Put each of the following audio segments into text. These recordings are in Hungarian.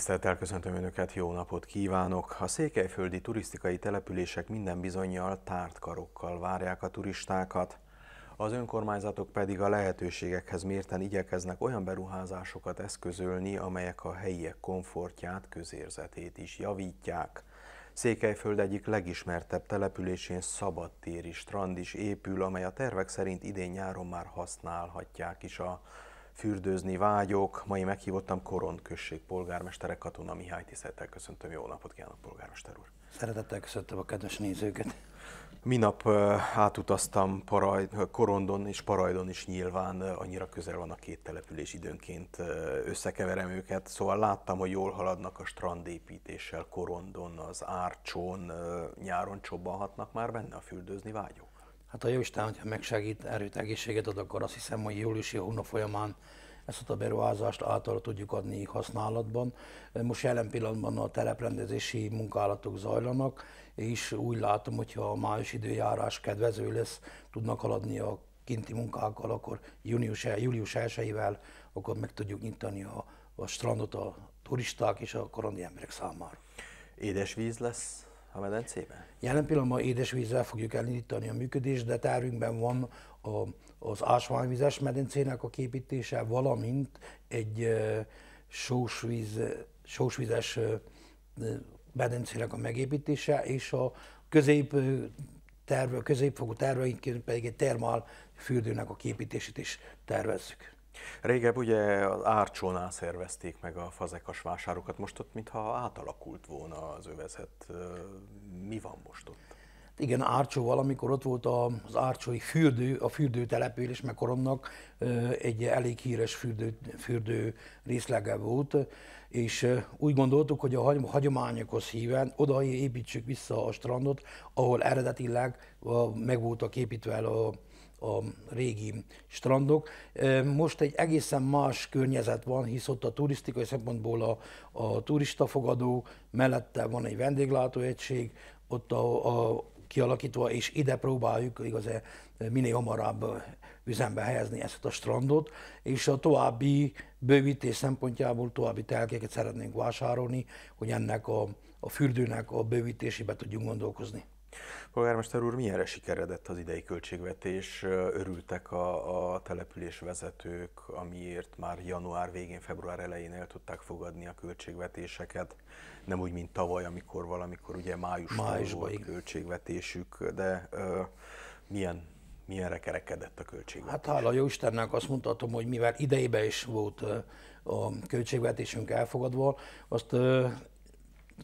Tisztelettel köszöntöm Önöket, jó napot kívánok! A székelyföldi turisztikai települések minden bizonyal tárt karokkal várják a turistákat. Az önkormányzatok pedig a lehetőségekhez mérten igyekeznek olyan beruházásokat eszközölni, amelyek a helyiek komfortját, közérzetét is javítják. Székelyföld egyik legismertebb településén szabadtéri strand is épül, amely a tervek szerint idén nyáron már használhatják is a fürdőzni vágyok. Mai meghívottam Koron község polgármestere Katona Mihály tisztelettel köszöntöm. Jó napot kívánok, polgármester úr! Szeretettel köszöntöm a kedves nézőket! Minap átutaztam Paraj, Korondon és Parajdon is nyilván, annyira közel van a két település időnként, összekeverem őket, szóval láttam, hogy jól haladnak a strandépítéssel Korondon, az Árcsón, nyáron csobbanhatnak már benne a fürdőzni vágyok. Hát a Isten, hogyha megsegít, erőt, egészséget ad, akkor azt hiszem, hogy júliusi hónap folyamán ezt a beruházást által tudjuk adni használatban. Most jelen pillanatban a teleprendezési munkálatok zajlanak, és úgy látom, hogyha a május időjárás kedvező lesz, tudnak haladni a kinti munkákkal, akkor június, július 1 akkor meg tudjuk nyitani a, a strandot a turisták és a korondi emberek számára. Édesvíz lesz a medencében? Jelen pillanatban édesvízzel fogjuk elindítani a működést, de tervünkben van a, az ásványvizes medencének a képítése, valamint egy sós sósvíz, sósvizes vízes medencének a megépítése, és a közép terve, középfogú terveink pedig egy termál fürdőnek a képítését is tervezzük. Régebb ugye az Árcsónál szervezték meg a fazekas vásárokat, most ott mintha átalakult volna az övezet. Mi van most ott? Igen, árcsó valamikor ott volt az Árcsói fürdő, a fürdő település, meg koronnak egy elég híres fürdő, fürdő részlege volt, és úgy gondoltuk, hogy a hagyományokhoz híven oda építsük vissza a strandot, ahol eredetileg meg voltak építve a, a régi strandok. Most egy egészen más környezet van, hisz ott a turisztikai szempontból a, a turistafogadó, mellette van egy vendéglátóegység, ott a, a kialakítva, és ide próbáljuk igaz-e, minél hamarabb üzembe helyezni ezt a strandot, és a további bővítés szempontjából további telkeket szeretnénk vásárolni, hogy ennek a, a fürdőnek a bővítésébe tudjunk gondolkozni. Polgármester úr, milyenre sikeredett az idei költségvetés? Örültek a, a település vezetők, amiért már január végén, február elején el tudták fogadni a költségvetéseket, nem úgy, mint tavaly, amikor valamikor ugye májustól Májusban, volt igen. költségvetésük, de uh, milyen milyenre kerekedett a költségvetés? Hát hála jó Istennek azt mondhatom, hogy mivel idejében is volt a költségvetésünk elfogadva, azt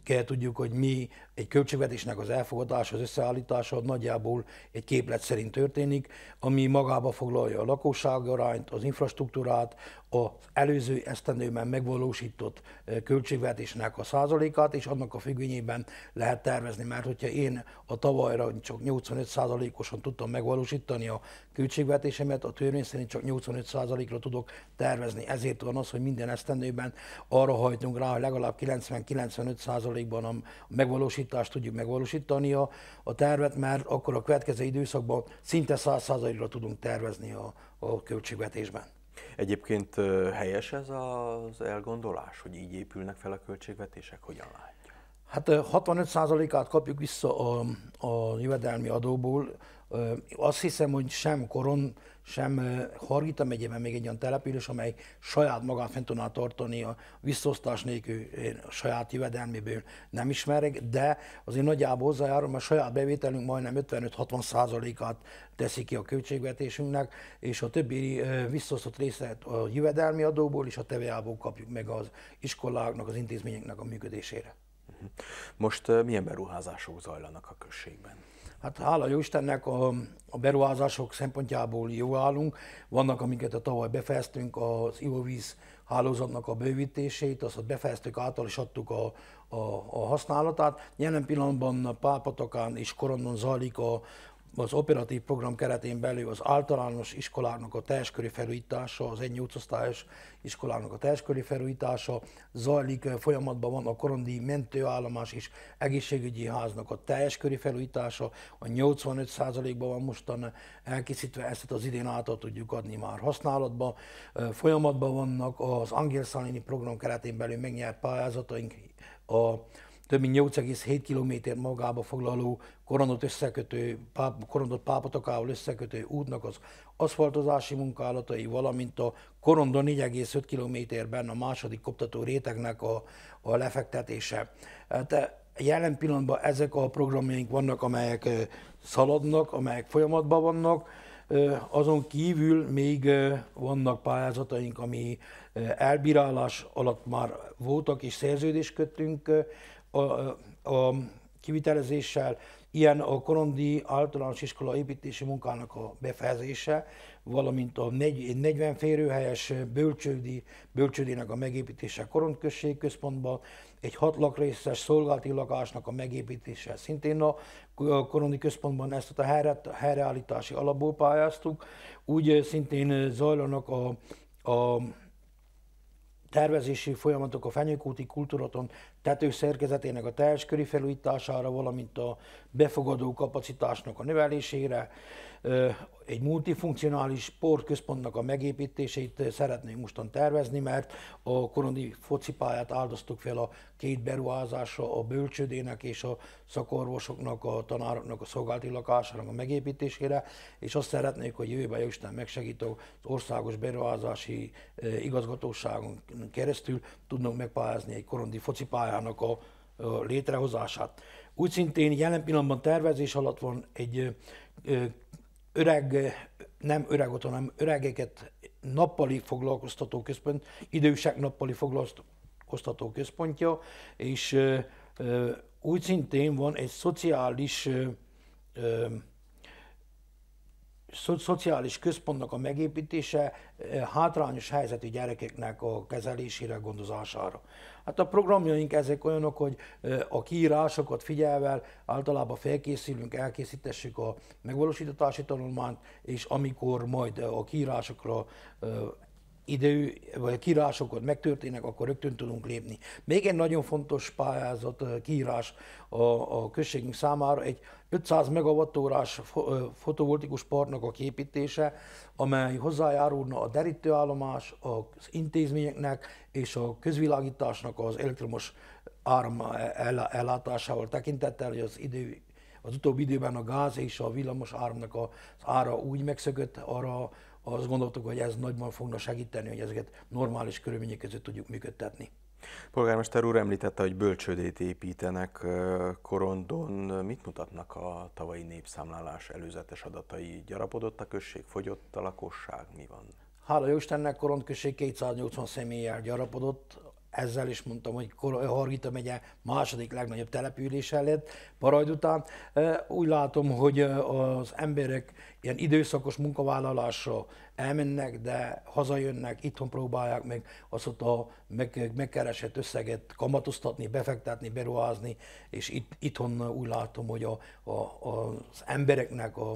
kell tudjuk, hogy mi egy költségvetésnek az elfogadása, az összeállítása nagyjából egy képlet szerint történik, ami magába foglalja a lakosságarányt, az infrastruktúrát, az előző esztendőben megvalósított költségvetésnek a százalékát, és annak a függvényében lehet tervezni, mert hogyha én a tavalyra csak 85 százalékosan tudtam megvalósítani a költségvetésemet, a törvény szerint csak 85 százalékra tudok tervezni. Ezért van az, hogy minden esztendőben arra hajtunk rá, hogy legalább 90-95 százalékban a megvalósítást tudjuk megvalósítani a, a tervet, mert akkor a következő időszakban szinte 100 százalékra tudunk tervezni a, a költségvetésben. Egyébként helyes ez az elgondolás, hogy így épülnek fel a költségvetések? Hogyan látja? Hát 65%-át kapjuk vissza a, a jövedelmi adóból. Azt hiszem, hogy sem koron sem Hargita megyében még egy olyan település, amely saját magát fent tudná tartani a visszosztás nélkül a saját jövedelméből nem ismerek, de azért nagyjából hozzájárul, mert a saját bevételünk majdnem 55-60 százalékát teszi ki a költségvetésünknek, és a többi visszosztott részét a jövedelmi adóból és a tva kapjuk meg az iskoláknak, az intézményeknek a működésére. Most milyen beruházások zajlanak a községben? Hát hála jó Istennek a, a beruházások szempontjából jó állunk. Vannak, amiket a tavaly befejeztünk, az ivóvíz hálózatnak a bővítését, azt befejeztük, által, is adtuk a, a, a használatát. Jelen pillanatban Pálpatakán és Koronon zajlik a, az operatív program keretén belül az általános iskolának a teljeskörű felújítása, az egy osztályos iskolának a teljeskörű felújítása, zajlik, folyamatban van a korondi mentőállomás és egészségügyi háznak a teljeskörű felújítása, a 85%-ban van mostan elkészítve, ezt az idén által tudjuk adni már használatba. Folyamatban vannak az Szalini program keretén belül megnyert pályázataink, a több mint 8,7 km magába foglaló koronot összekötő, páp, korondot pápatokával összekötő útnak az aszfaltozási munkálatai, valamint a korondon 4,5 kilométerben a második koptató rétegnek a, a lefektetése. De hát, jelen pillanatban ezek a programjaink vannak, amelyek e, szaladnak, amelyek folyamatban vannak, e, azon kívül még e, vannak pályázataink, ami elbírálás alatt már voltak és szerződést köttünk a, a kivitelezéssel, ilyen a Korondi általános iskola építési munkának a befejezése, valamint a 40 férőhelyes bölcsődi, bölcsődének a megépítése Korond központban, egy hat lakrészes szolgálati lakásnak a megépítése szintén a Korondi központban ezt a helyre, helyreállítási alapból pályáztuk, úgy szintén zajlanak a, a tervezési folyamatok a fenyőkúti kultúraton tetőszerkezetének a teljes köri felújítására, valamint a befogadó kapacitásnak a növelésére, egy multifunkcionális sportközpontnak a megépítését szeretnénk mostan tervezni, mert a koroni focipályát áldoztuk fel a két beruházásra, a bölcsödének és a szakorvosoknak, a tanároknak, a szolgálati lakásának a megépítésére, és azt szeretnék, hogy jövőben Isten megsegít az országos beruházási eh, igazgatóságon keresztül tudnak megpályázni egy korondi focipályának a létrehozását. Úgy szintén jelen pillanatban tervezés alatt van egy eh, öreg, nem öregot, hanem öregeket nappali foglalkoztató központ, idősek nappali foglalkoztató központja, és úgy szintén van egy szociális szo- szociális központnak a megépítése eh, hátrányos helyzetű gyerekeknek a kezelésére, gondozására. Hát a programjaink ezek olyanok, hogy eh, a kiírásokat figyelve általában felkészülünk, elkészítessük a megvalósítási tanulmányt, és amikor majd eh, a kiírásokra idő, vagy kiírásokat megtörténnek, akkor rögtön tudunk lépni. Még egy nagyon fontos pályázat, kiírás a, a községünk számára egy 500 megawattórás fotovoltikus parknak a képítése, amely hozzájárulna a derítőállomás, az intézményeknek és a közvilágításnak az elektromos áram e-, ellátásával tekintettel, hogy az idő az utóbbi időben a gáz és a villamos áramnak az ára úgy megszökött, arra azt gondoltuk, hogy ez nagyban fogna segíteni, hogy ezeket normális körülmények között tudjuk működtetni. Polgármester úr említette, hogy bölcsődét építenek Korondon. Mit mutatnak a tavalyi népszámlálás előzetes adatai? Gyarapodott a község, fogyott a lakosság? Mi van? Hála Jóistennek Korond község 280 személlyel gyarapodott, ezzel is mondtam, hogy Hargita megye második legnagyobb települése lett Parajd után. Úgy látom, hogy az emberek ilyen időszakos munkavállalásra elmennek, de hazajönnek, itthon próbálják meg azt a meg, megkeresett összeget kamatoztatni, befektetni, beruházni, és itt, itthon úgy látom, hogy a, a, az embereknek a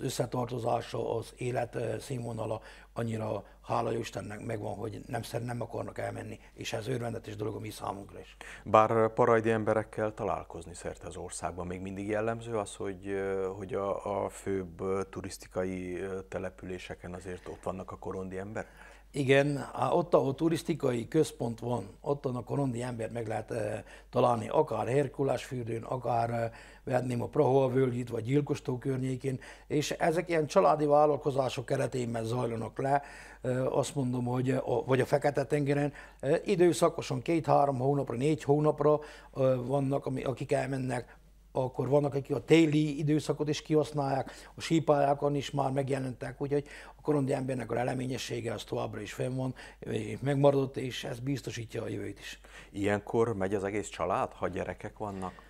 összetartozása, az élet eh, színvonala annyira hála Istennek megvan, hogy nem szer nem akarnak elmenni, és ez örvendetes dolog a mi számunkra is. Bár eh, parajdi emberekkel találkozni szerte az országban, még mindig jellemző az, hogy, eh, hogy a, a főbb turisztikai településeken azért ott vannak a korondi emberek? Igen, ott, ahol turisztikai központ van, ott a korondi ember meg lehet e, találni, akár fürdőn, akár e, venném a Prahova völgyit, vagy Gyilkostó környékén, és ezek ilyen családi vállalkozások keretében zajlanak le, e, azt mondom, hogy a, vagy a Fekete-tengeren, e, időszakosan két-három hónapra, négy hónapra e, vannak, ami, akik elmennek akkor vannak, akik a téli időszakot is kihasználják, a sípályákon is már megjelentek, úgyhogy a korondi embernek a eleményessége az továbbra is fenn van, megmaradott, és ez biztosítja a jövőt is. Ilyenkor megy az egész család, ha gyerekek vannak?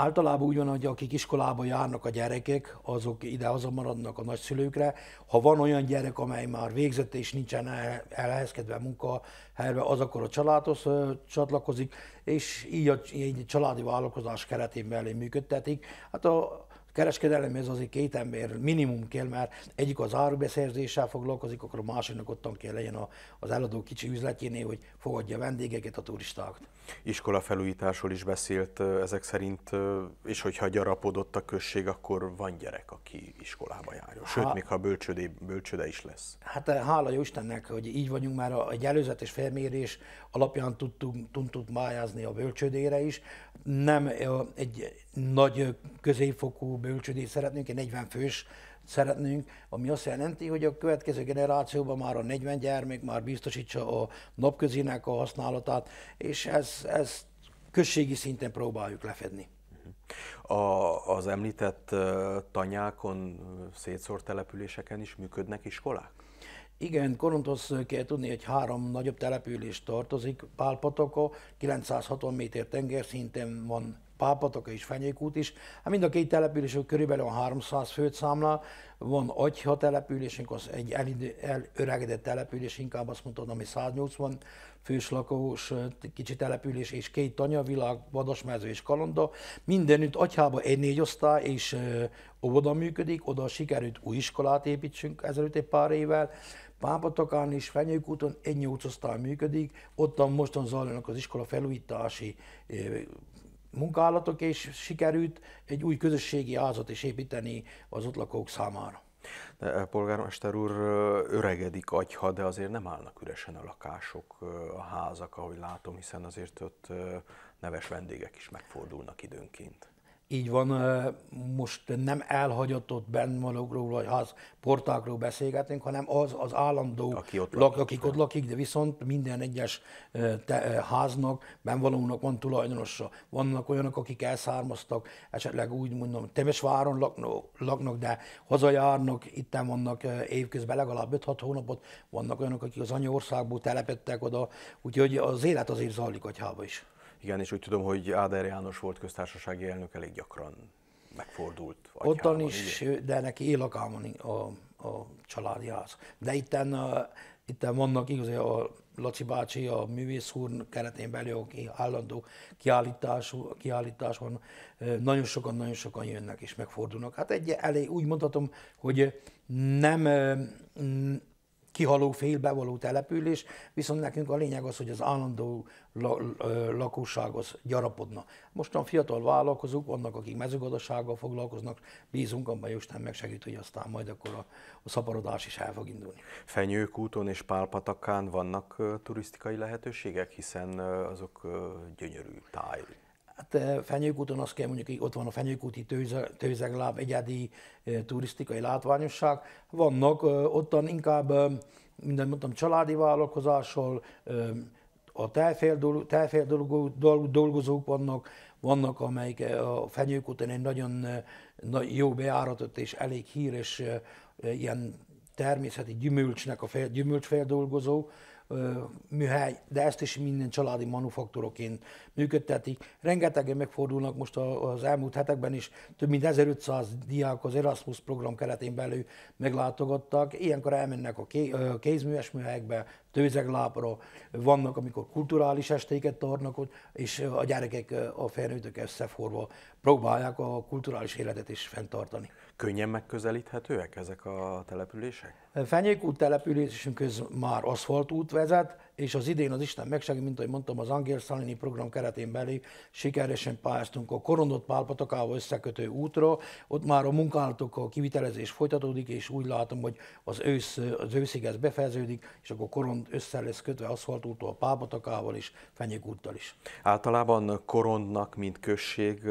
Általában úgy van, hogy akik iskolába járnak a gyerekek, azok ide-haza maradnak a nagyszülőkre. Ha van olyan gyerek, amely már végzett és nincsen elhelyezkedve elhelyezkedve munkahelyre, az akkor a családhoz csatlakozik, és így a, így családi vállalkozás keretén belül működtetik. Hát a, ez azért két ember minimum kell, mert egyik az árubeszerzéssel foglalkozik, akkor a másiknak ottan kell legyen az eladó kicsi üzletjénél, hogy fogadja a vendégeket, a turistákat iskola felújításról is beszélt ezek szerint, és hogyha gyarapodott a község, akkor van gyerek, aki iskolába járjon. Sőt, ha, még ha bölcsödé, bölcsöde is lesz. Hát eh, hála jó Istennek, hogy így vagyunk már, a, egy előzetes felmérés alapján tudtunk, tudtunk májázni a bölcsödére is. Nem egy nagy középfokú bölcsödét szeretnénk, egy 40 fős szeretnénk, ami azt jelenti, hogy a következő generációban már a 40 gyermek már biztosítsa a napközinek a használatát, és ez, ez községi szinten próbáljuk lefedni. A, az említett tanyákon, szétszórt településeken is működnek iskolák? Igen, Korontosz kell tudni, hogy három nagyobb település tartozik, Pálpatoka, 960 méter tengerszinten van Pápatoka és Fenyékút is. Hát mind a két település körülbelül 300 főt számlál. Van Agyha településünk, az egy elöregedett település, inkább azt mondtam, ami 180 fős lakós kicsi település, és két világ, vadasmező és kalonda. Mindenütt agyhába egy-négy osztály és óvoda működik, oda sikerült új iskolát építsünk ezelőtt egy pár évvel. Pápatakán és Fenyőkúton egy nyolc osztály működik, ottan mostan zajlanak az iskola felújítási munkálatok, és sikerült egy új közösségi házat is építeni az ott lakók számára. De eh, polgármester úr eh, öregedik agyha, de azért nem állnak üresen a lakások, eh, a házak, ahogy látom, hiszen azért ott neves vendégek is megfordulnak időnként. Így van, most nem elhagyatott bennmalokról, vagy ház portákról beszélgetünk, hanem az az állandó, aki ott lak, akik ott lakik, de viszont minden egyes te, háznak, bennvalónak van tulajdonosa. Vannak olyanok, akik elszármaztak, esetleg úgy mondom, Temesváron laknak, laknak de hazajárnak, itten vannak évközben legalább 5-6 hónapot, vannak olyanok, akik az anyaországból telepettek oda, úgyhogy az élet azért zajlik a is. Igen, és úgy tudom, hogy Áder János volt köztársasági elnök elég gyakran megfordult. Ottan is, ugye? de neki él a, a családi ház. De itten, a, itten vannak igazi a Laci bácsi, a művész úr keretén belül, aki állandó kiállítás, kiállítás van, nagyon sokan, nagyon sokan jönnek és megfordulnak. Hát egy elég, úgy mondhatom, hogy nem kihaló félbevaló település, viszont nekünk a lényeg az, hogy az állandó lakosság az gyarapodna. Mostan fiatal vállalkozók vannak, akik mezőgazdasággal foglalkoznak, bízunk abban, hogy Isten megsegít, hogy aztán majd akkor a, a szaporodás is el fog indulni. Fenyőkúton és Pálpatakán vannak turisztikai lehetőségek, hiszen azok gyönyörű táj Hát eh, Fenyőkúton azt kell mondjuk, hogy ott van a Fenyőkúti tőzegláb egyedi eh, turisztikai látványosság. Vannak eh, ottan inkább minden mondtam családi vállalkozással, a telfél dolgozók vannak, vannak, amelyik a Fenyőkúton egy nagyon jó beáratott és elég híres ilyen természeti gyümölcsnek a gyümölcsfeldolgozó, műhely, de ezt is minden családi manufaktúroként működtetik. Rengetegen megfordulnak most az elmúlt hetekben is, több mint 1500 diák az Erasmus program keretén belül meglátogattak. Ilyenkor elmennek a kézműves műhelyekbe, tőzeglápra, vannak, amikor kulturális estéket tartnak ott, és a gyerekek a felnőttek összeforva próbálják a kulturális életet is fenntartani. Könnyen megközelíthetőek ezek a települések? Fenyék út településünk köz már aszfaltút vezet, és az idén az Isten megsegít, mint ahogy mondtam, az Angél Szalini program keretén belül sikeresen pályáztunk a Korondot Pálpatakával összekötő útra, ott már a munkálatok, a kivitelezés folytatódik, és úgy látom, hogy az, ősz, az őszig ez befejeződik, és akkor Korond össze lesz kötve aszfaltútól a Pálpatakával és Fenyék úttal is. Általában Korondnak, mint község,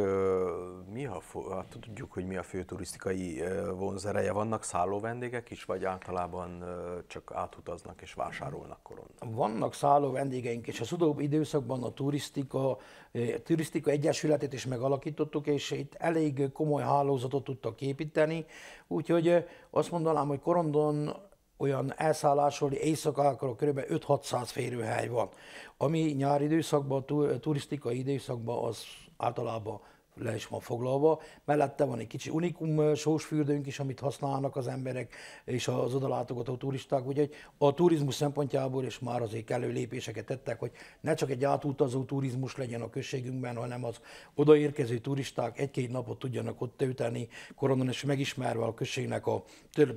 mi a, hát tudjuk, hogy mi a fő turisztikai vonzereje, vannak szálló vendégek is, vagy általában csak átutaznak és vásárolnak Korond? Van vannak szálló vendégeink, és az utóbbi időszakban a turisztika, eh, turisztika egyesületét is megalakítottuk, és itt elég komoly hálózatot tudtak építeni, úgyhogy eh, azt mondanám, hogy Korondon olyan elszállásolni éjszakákra kb. 5-600 férőhely van, ami nyári időszakban, turisztikai időszakban az általában le is van foglalva. Mellette van egy kicsi unikum sósfürdőnk is, amit használnak az emberek és az odalátogató turisták. Úgyhogy a turizmus szempontjából is már azért lépéseket tettek, hogy ne csak egy átutazó turizmus legyen a községünkben, hanem az odaérkező turisták egy-két napot tudjanak ott tölteni, koronon és megismerve a községnek a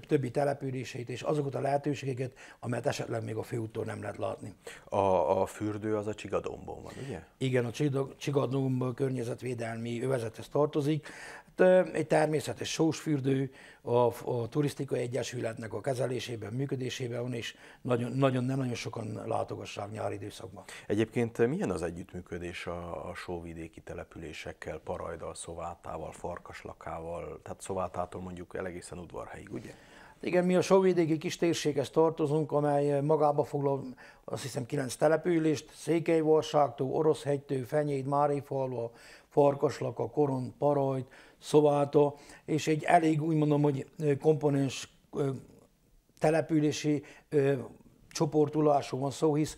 többi településeit és azokat a lehetőségeket, amelyet esetleg még a főúton nem lehet látni. A, a fürdő az a Csigadombon van, ugye? Igen, a Csigadomb környezetvédelmi övezethez tartozik. Hát, egy természetes sósfürdő a, a turisztikai egyesületnek a kezelésében, működésében van, és nagyon, nagyon, nem nagyon sokan látogassák nyári időszakban. Egyébként milyen az együttműködés a, a sóvidéki településekkel, Parajdal, Szovátával, Farkaslakával, tehát Szovátától mondjuk elegészen udvarhelyig, ugye? Igen, mi a sovédégi kis térséghez tartozunk, amely magába foglal azt hiszem kilenc települést, Székelyvarságtól, Oroszhegytől, Fenyéd, Márifalva, Farkaslaka, Koron, Parajt, Szováta, és egy elég úgy mondom, hogy komponens települési csoportulásról van szó, hisz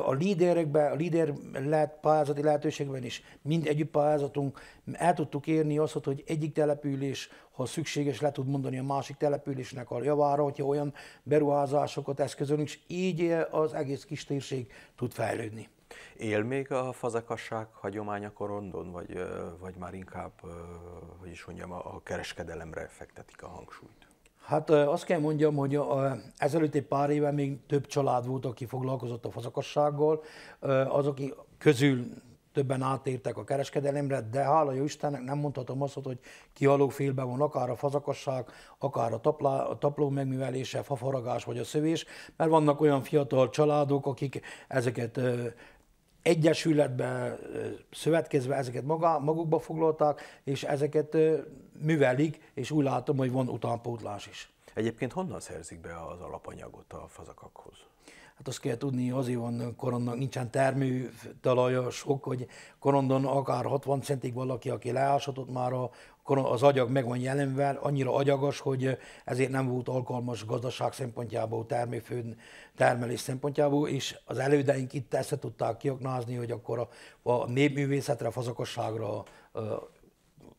a líderekben, a líder lehet pályázati lehetőségben is, mind együtt pályázatunk, el tudtuk érni azt, hogy egyik település, ha szükséges, le tud mondani a másik településnek a javára, hogyha olyan beruházásokat eszközölünk, és így az egész kis térség tud fejlődni. Él még a fazekasság hagyománya korondon, vagy, vagy már inkább, hogy is mondjam, a kereskedelemre fektetik a hangsúlyt? Hát azt kell mondjam, hogy ezelőtt egy pár éve még több család volt, aki foglalkozott a fazakassággal, azok közül többen átértek a kereskedelemre, de hála jó Istennek nem mondhatom azt, hogy kialó félben van akár a fazakasság, akár a, taplá, a tapló megművelése, fafaragás vagy a szövés, mert vannak olyan fiatal családok, akik ezeket egyesületbe, szövetkezve ezeket maga, magukba foglalták, és ezeket művelik, és úgy látom, hogy van utánpótlás is. Egyébként honnan szerzik be az alapanyagot a fazakakhoz? Hát azt kell tudni, azért van korondon, nincsen termű talaja sok, hogy korondon akár 60 centig valaki, aki leásatott már a, az agyag meg van jelenve, annyira agyagos, hogy ezért nem volt alkalmas gazdaság szempontjából, termőfőn termelés szempontjából, és az elődeink itt ezt tudták kiaknázni, hogy akkor a, a népművészetre, a fazakosságra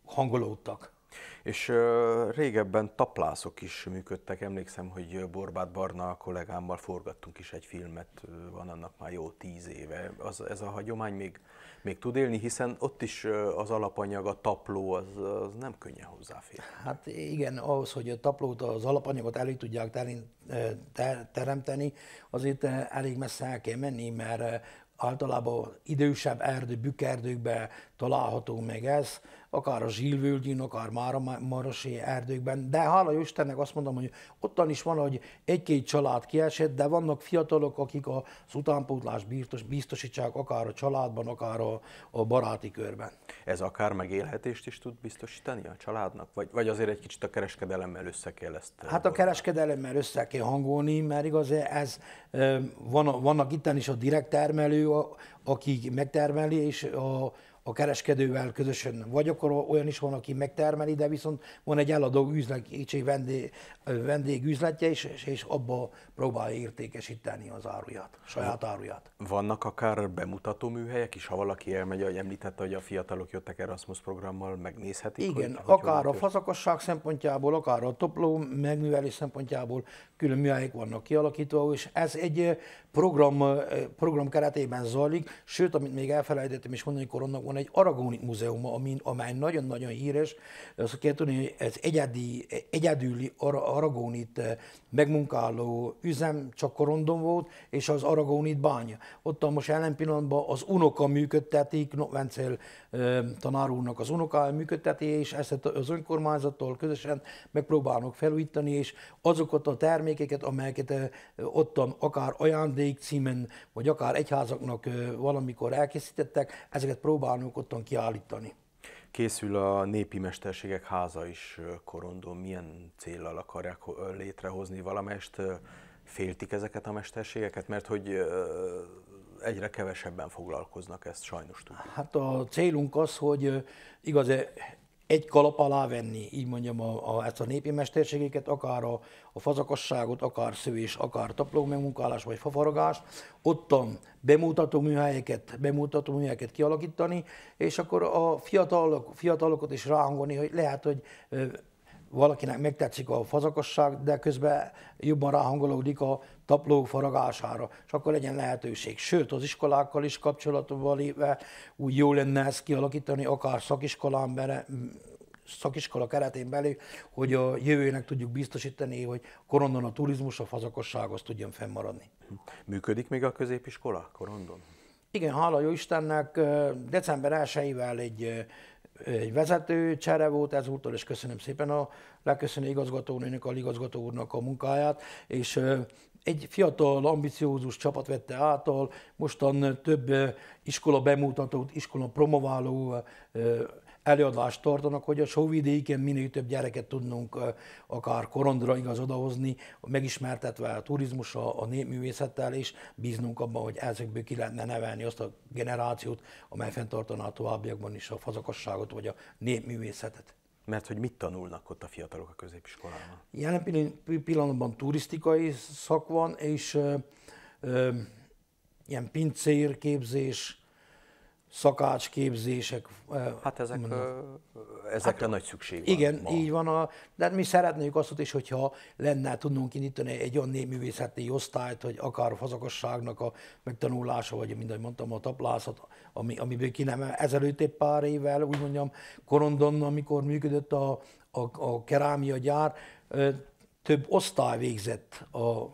hangolódtak. És régebben taplászok is működtek, emlékszem, hogy Borbát Barna kollégámmal forgattunk is egy filmet, van annak már jó tíz éve. Az, ez a hagyomány még, még tud élni, hiszen ott is az alapanyag, a tapló, az, az nem könnyen hozzáfér. Hát igen, ahhoz, hogy a taplót, az alapanyagot elő tudják teremteni, azért elég messze el kell menni, mert általában idősebb erdő, bükerdőkben található meg ez, akár a Zsilvölgyin, akár már a Marosi erdőkben, de hála Istennek azt mondom, hogy ottan is van, hogy egy-két család kiesett, de vannak fiatalok, akik az utánpótlás biztos, biztosítsák akár a családban, akár a, a baráti körben. Ez akár megélhetést is tud biztosítani a családnak? Vagy, vagy azért egy kicsit a kereskedelemmel össze kell ezt? Eh, hát a kereskedelemmel össze kell hangolni, mert igaz, ez eh, van, vannak itten is a direkt termelő, aki megtermeli, és a a kereskedővel közösen, vagy akkor olyan is van, aki megtermeli, de viszont van egy eladó üzletség vendég, vendégüzletje is, és, és abba próbálja értékesíteni az áruját, saját áruját. Vannak akár bemutató műhelyek is, ha valaki elmegy, ahogy említette, hogy a fiatalok jöttek Erasmus programmal, megnézhetik? Igen, hogy, akár hogy a fazakosság szempontjából, akár a topló megművelés szempontjából külön műhelyek vannak kialakítva, és ez egy program, program keretében zajlik, sőt, amit még elfelejtettem is mondani, hogy van egy aragóni múzeum, amin, amely nagyon-nagyon híres. Azt kell tudni, hogy ez egyedi, egyedüli aragónit eh, megmunkáló üzem csak Korondon volt, és az Aragónit bánya. Ott most ellen pillanatban az unoka működtetik, Vencel eh, tanár úrnak az unoka működteti, és ezt az önkormányzattól közösen megpróbálnak felújítani, és azokat a termékeket, amelyeket eh, ottan akár ajándék címen, vagy akár egyházaknak valamikor elkészítettek, ezeket próbálnak kívánunk otthon kiállítani. Készül a Népi Mesterségek Háza is korondon. Milyen célral akarják létrehozni valamest? Féltik ezeket a mesterségeket? Mert hogy egyre kevesebben foglalkoznak ezt, sajnos tudjuk. Hát a célunk az, hogy igaz, egy kalap alá venni, így mondjam, a, a, ezt a népi mesterségeket, akár a, a fazakasságot, akár szövés, akár tapló megmunkálás vagy fafaragás, ott bemutató műhelyeket, bemutató műhelyeket kialakítani, és akkor a fiatalok, fiatalokat is ráhangolni, hogy lehet, hogy valakinek megtetszik a fazakosság, de közben jobban ráhangolódik a tapló faragására, és akkor legyen lehetőség. Sőt, az iskolákkal is kapcsolatban lépve úgy jó lenne ezt kialakítani, akár szakiskolán bele, szakiskola keretén belül, hogy a jövőnek tudjuk biztosítani, hogy korondon a turizmus a fazakossághoz tudjon fennmaradni. Működik még a középiskola korondon? Igen, hála jó Istennek, december 1 egy egy vezető csere volt ezúttal, és köszönöm szépen a leköszönő igazgatónőnek, a igazgató úrnak a munkáját, és egy fiatal, ambiciózus csapat vette által, mostan több iskola bemutatót, iskola promováló előadást tartanak, hogy a sóvidéken minél több gyereket tudnunk akár korondra igaz odahozni, megismertetve a turizmussal, a népművészettel, és bíznunk abban, hogy ezekből ki lehetne nevelni azt a generációt, amely fenntartaná a továbbiakban is a fazakasságot vagy a népművészetet. Mert hogy mit tanulnak ott a fiatalok a középiskolában? Jelen pillanatban turisztikai szak van, és ö, ö, ilyen pincérképzés, szakácsképzések. Hát ezek, ezekre hát, nagy szükség van. Igen, ma. így van. A, de hát mi szeretnénk azt is, hogyha lenne, tudnunk indítani egy olyan népművészeti osztályt, hogy akár a fazakosságnak a megtanulása, vagy mint ahogy mondtam, a taplászat, ami, amiből ki nem ezelőtt egy pár évvel, úgy mondjam, Korondon, amikor működött a, a, a kerámia gyár, több osztály végzett a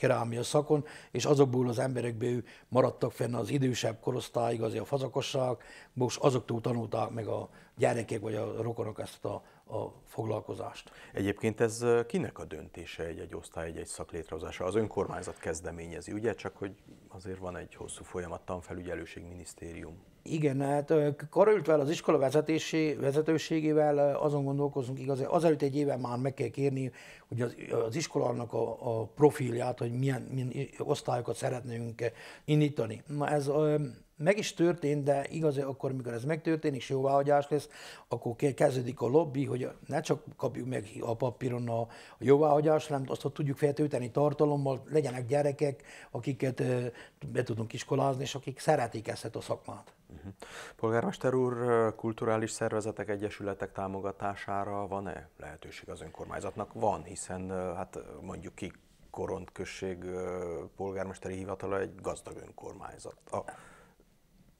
kerámia szakon, és azokból az emberekből maradtak fenn az idősebb korosztály, igazi a fazakosság, most azoktól tanulták meg a gyerekek vagy a rokonok ezt a, a foglalkozást. Egyébként ez kinek a döntése egy-egy osztály, egy-egy szak létrehozása? Az önkormányzat kezdeményezi, ugye? Csak hogy azért van egy hosszú folyamat, tanfelügyelőség, minisztérium. Igen, hát karöltvel az iskola vezetési, vezetőségével azon gondolkozunk igazán, azelőtt egy éve már meg kell kérni, hogy az, az iskolának a, a profilját, hogy milyen, milyen osztályokat szeretnénk indítani. Na ez meg is történt, de igaz, akkor, amikor ez megtörténik, és jóváhagyás lesz, akkor kezdődik a lobby, hogy ne csak kapjuk meg a papíron a, a jóváhagyást, hanem azt hogy tudjuk feltölteni tartalommal, legyenek gyerekek, akiket be tudunk iskolázni, és akik szeretik ezt a szakmát. Uh-huh. Polgármester úr, kulturális szervezetek, egyesületek támogatására van-e lehetőség az önkormányzatnak? Van, hiszen hát mondjuk ki Koront község polgármesteri hivatala egy gazdag önkormányzat. A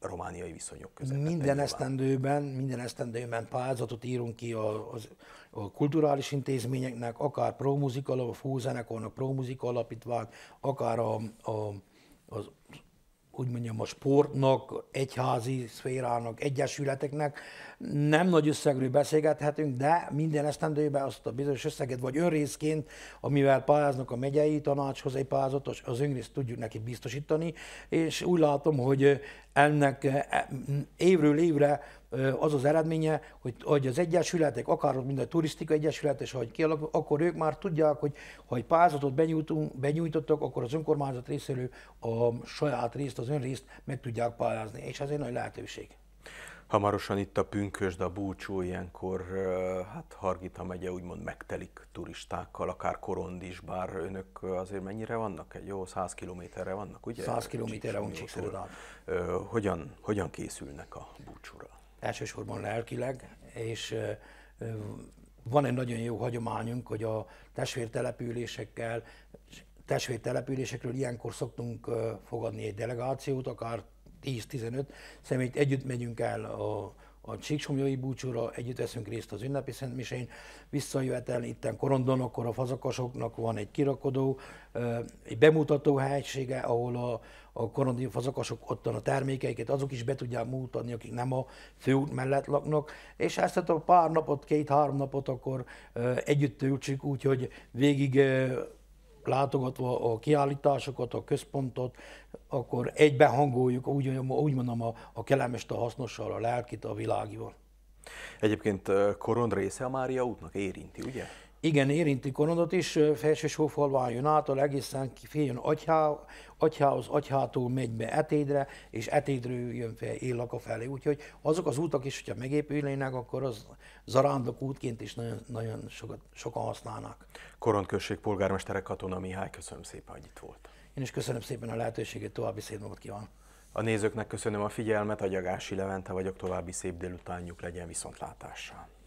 romániai viszonyok között. Minden esztendőben, minden esztendőben pályázatot írunk ki a, a, a kulturális intézményeknek, akár Prómuzika, a Fózenekornak Prómuzika akár a, a, az úgy mondjam, a sportnak, egyházi szférának, egyesületeknek nem nagy összegről beszélgethetünk, de minden esztendőben azt a bizonyos összeget, vagy önrészként, amivel pályáznak a megyei tanácshoz egy pályázat, az önrészt tudjuk neki biztosítani, és úgy látom, hogy ennek e, e, évről évre az az eredménye, hogy, hogy az egyesületek, akár mind a turisztika egyesület, és ahogy kialakul, akkor ők már tudják, hogy ha egy pályázatot benyújtunk, benyújtottak, akkor az önkormányzat részéről a saját részt, az önrészt meg tudják pályázni, és ez egy nagy lehetőség. Hamarosan itt a pünkösd, a búcsú, ilyenkor hát Hargita megye úgymond megtelik turistákkal, akár Korond is, bár önök azért mennyire vannak? Egy jó 100 kilométerre vannak, ugye? 100 kilométerre van Csíkszeredán. Hogyan, hogyan készülnek a búcsúra? elsősorban lelkileg, és van egy nagyon jó hagyományunk, hogy a testvértelepülésekkel, testvértelepülésekről ilyenkor szoktunk fogadni egy delegációt, akár 10-15 személyt együtt megyünk el a, a csíksomjai búcsúra, együtt veszünk részt az ünnepi szentmisén, el itten Korondon, akkor a fazakasoknak van egy kirakodó, egy bemutató helysége, ahol a a koronafazakasok ottan a termékeiket, azok is be tudják mutatni, akik nem a főút mellett laknak, és ezt hát a pár napot, két-három napot akkor együtt töltsük úgy, hogy végig látogatva a kiállításokat, a központot, akkor egyben hangoljuk, úgy, úgy mondom, a, a kellemest, a hasznossal, a lelkit, a világival. Egyébként Korond része a Mária útnak érinti, ugye? Igen, érinti Konodot is, Felsősófalván jön által egészen féljön atyá, atyához, atyától megy be Etédre, és Etédről jön fel Éllaka felé. Úgyhogy azok az útak is, hogyha megépülnének, akkor az zarándok útként is nagyon, nagyon sokat, sokan használnak. Koronközség polgármestere Katona Mihály, köszönöm szépen, hogy itt volt. Én is köszönöm szépen a lehetőséget, további szép napot kívánok. A nézőknek köszönöm a figyelmet, a Gyagási Levente vagyok, további szép délutánjuk legyen viszontlátással.